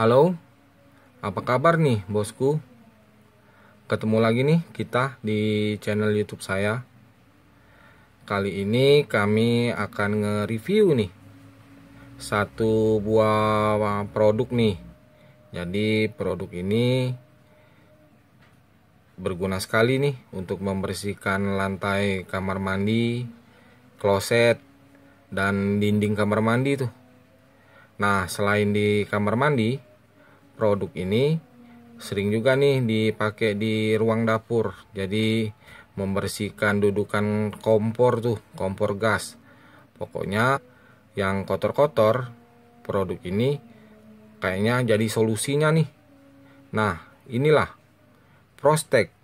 Halo, apa kabar nih bosku? Ketemu lagi nih kita di channel YouTube saya. Kali ini kami akan nge-review nih satu buah produk nih. Jadi produk ini berguna sekali nih untuk membersihkan lantai kamar mandi, kloset, dan dinding kamar mandi tuh. Nah, selain di kamar mandi, produk ini sering juga nih dipakai di ruang dapur jadi membersihkan dudukan kompor tuh kompor gas pokoknya yang kotor-kotor produk ini kayaknya jadi solusinya nih nah inilah prostek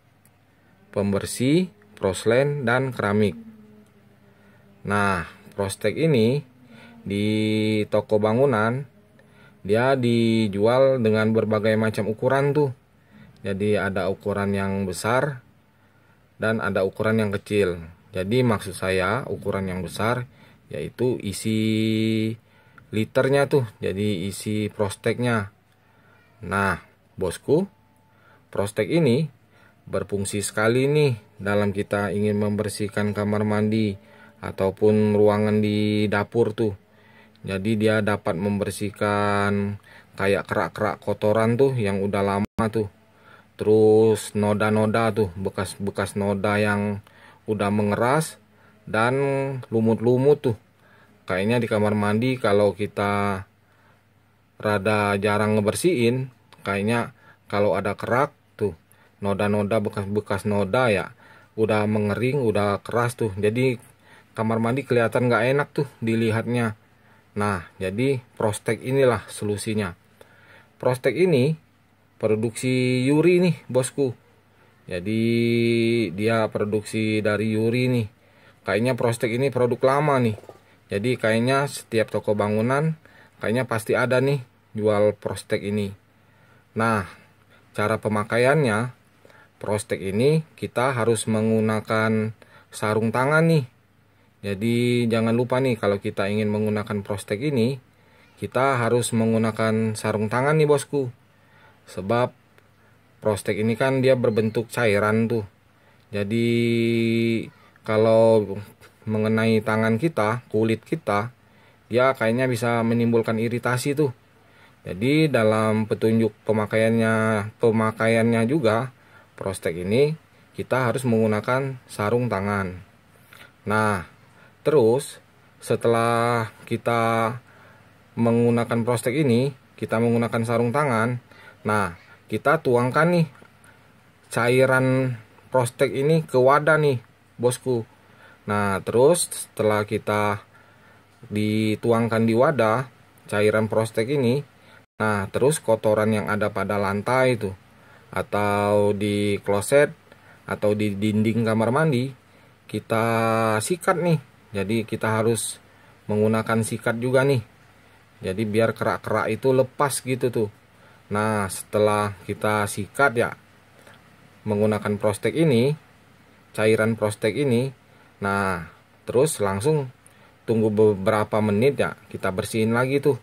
pembersih proslen dan keramik nah prostek ini di toko bangunan dia dijual dengan berbagai macam ukuran tuh jadi ada ukuran yang besar dan ada ukuran yang kecil jadi maksud saya ukuran yang besar yaitu isi liternya tuh jadi isi prosteknya nah bosku prostek ini berfungsi sekali nih dalam kita ingin membersihkan kamar mandi ataupun ruangan di dapur tuh jadi dia dapat membersihkan kayak kerak-kerak kotoran tuh yang udah lama tuh terus noda-noda tuh bekas-bekas noda yang udah mengeras dan lumut-lumut tuh kayaknya di kamar mandi kalau kita rada jarang ngebersihin kayaknya kalau ada kerak tuh noda-noda bekas-bekas noda ya udah mengering udah keras tuh jadi kamar mandi kelihatan nggak enak tuh dilihatnya Nah, jadi prostek inilah solusinya. Prostek ini produksi yuri nih, bosku. Jadi dia produksi dari yuri nih. Kayaknya prostek ini produk lama nih. Jadi kayaknya setiap toko bangunan kayaknya pasti ada nih jual prostek ini. Nah, cara pemakaiannya prostek ini kita harus menggunakan sarung tangan nih jadi jangan lupa nih kalau kita ingin menggunakan prostek ini, kita harus menggunakan sarung tangan nih bosku. Sebab prostek ini kan dia berbentuk cairan tuh. Jadi kalau mengenai tangan kita, kulit kita, dia kayaknya bisa menimbulkan iritasi tuh. Jadi dalam petunjuk pemakaiannya pemakaiannya juga prostek ini kita harus menggunakan sarung tangan. Nah, Terus setelah kita menggunakan prostek ini, kita menggunakan sarung tangan. Nah, kita tuangkan nih cairan prostek ini ke wadah nih, bosku. Nah, terus setelah kita dituangkan di wadah cairan prostek ini, nah terus kotoran yang ada pada lantai itu atau di kloset atau di dinding kamar mandi kita sikat nih jadi kita harus menggunakan sikat juga nih jadi biar kerak-kerak itu lepas gitu tuh nah setelah kita sikat ya menggunakan prostek ini cairan prostek ini nah terus langsung tunggu beberapa menit ya kita bersihin lagi tuh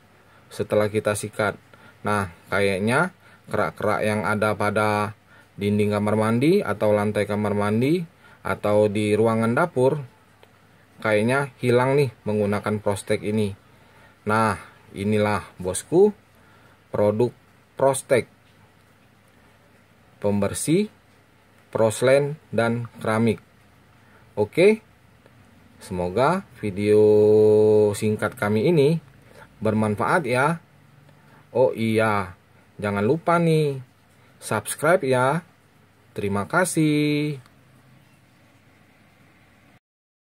setelah kita sikat nah kayaknya kerak-kerak yang ada pada dinding kamar mandi atau lantai kamar mandi atau di ruangan dapur kayaknya hilang nih menggunakan prostek ini nah inilah bosku produk prostek pembersih proslen dan keramik oke semoga video singkat kami ini bermanfaat ya oh iya jangan lupa nih subscribe ya terima kasih